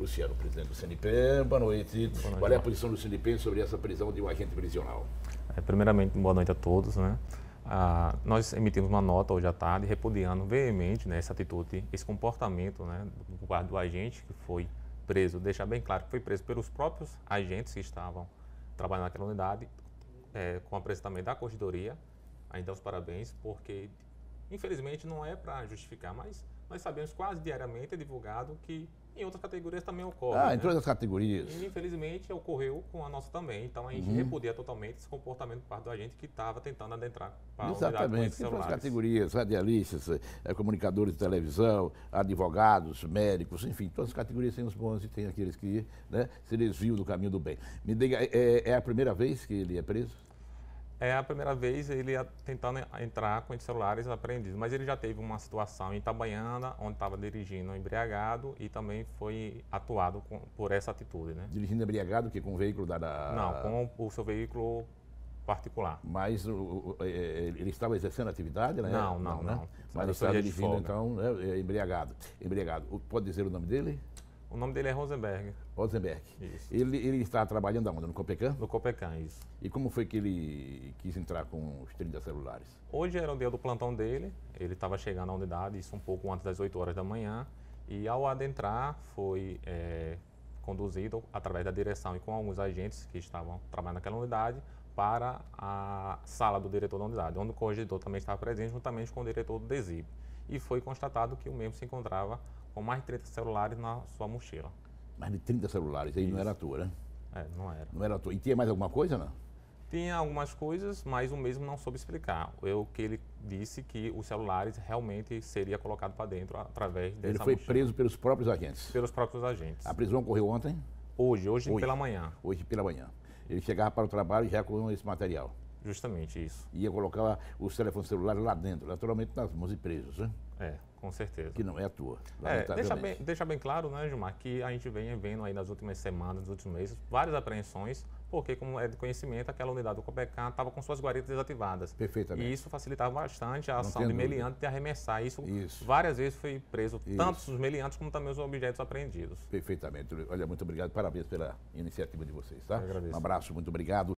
Luciano, presidente do CNPE. Boa noite. Boa noite. Qual é a posição do CNPE sobre essa prisão de um agente prisional? É, primeiramente, boa noite a todos. Né? Ah, nós emitimos uma nota hoje à tarde repudiando veemente né, essa atitude, esse comportamento né, do, do agente que foi preso. Deixar bem claro que foi preso pelos próprios agentes que estavam trabalhando naquela unidade, é, com a presença também da corredoria. Ainda os parabéns, porque infelizmente não é para justificar, mas nós sabemos quase diariamente é divulgado que em outras categorias também ocorre. Ah, em né? todas as categorias. E, infelizmente ocorreu com a nossa também. Então a gente uhum. repudia totalmente esse comportamento por parte da gente que estava tentando adentrar para Exatamente. a as categorias, radialistas, eh, eh, comunicadores de televisão, advogados, médicos, enfim, todas as categorias têm os bons e tem aqueles que né, se desviam do caminho do bem. Me diga, é, é, é a primeira vez que ele é preso? é a primeira vez ele tentando entrar com os celulares apreendidos, mas ele já teve uma situação em Itabaiana, onde estava dirigindo embriagado e também foi atuado com, por essa atitude, né? Dirigindo embriagado, que com o veículo da, da... Não, com o seu veículo particular. Mas o, o, é, é, ele estava exercendo atividade, né? Não, não, não. não, não. Né? Mas ele estava dirigindo, então, né? É, embriagado. Embriagado. Pode dizer o nome dele? O nome dele é Rosenberg. Rosenberg. Isso. Ele, ele está trabalhando aonde? No Copecan? No Copecan, isso. E como foi que ele quis entrar com os 30 celulares? Hoje era o dia do plantão dele. Ele estava chegando na unidade, isso um pouco antes das 8 horas da manhã. E ao adentrar, foi é, conduzido através da direção e com alguns agentes que estavam trabalhando naquela unidade para a sala do diretor da unidade, onde o corregedor também estava presente, juntamente com o diretor do DESIB. E foi constatado que o mesmo se encontrava com mais de 30 celulares na sua mochila. Mais de 30 celulares, aí não era à toa, né? É, não era. Não era à toa. E tinha mais alguma coisa, não? Tinha algumas coisas, mas o mesmo não soube explicar. Eu que ele disse que os celulares realmente seria colocado para dentro através dessa Ele foi mochila. preso pelos próprios agentes. Pelos próprios agentes. A prisão ocorreu ontem? Hoje, hoje, hoje, pela manhã. Hoje pela manhã. Ele chegava para o trabalho já com esse material. Justamente isso. Ia colocar os telefones celulares lá dentro, naturalmente nas mãos de presos, né? É, com certeza. Que não é à toa. É, deixa, bem, deixa bem claro, né, Gilmar, que a gente vem vendo aí nas últimas semanas, nos últimos meses, várias apreensões, porque, como é de conhecimento, aquela unidade do Copecan estava com suas guaritas desativadas. Perfeitamente. E isso facilitava bastante a ação de meliante de arremessar. Isso, isso, várias vezes foi preso, isso. tanto os meliantes como também os objetos apreendidos. Perfeitamente. Olha, muito obrigado. Parabéns pela iniciativa de vocês, tá? Eu agradeço. Um abraço, muito obrigado.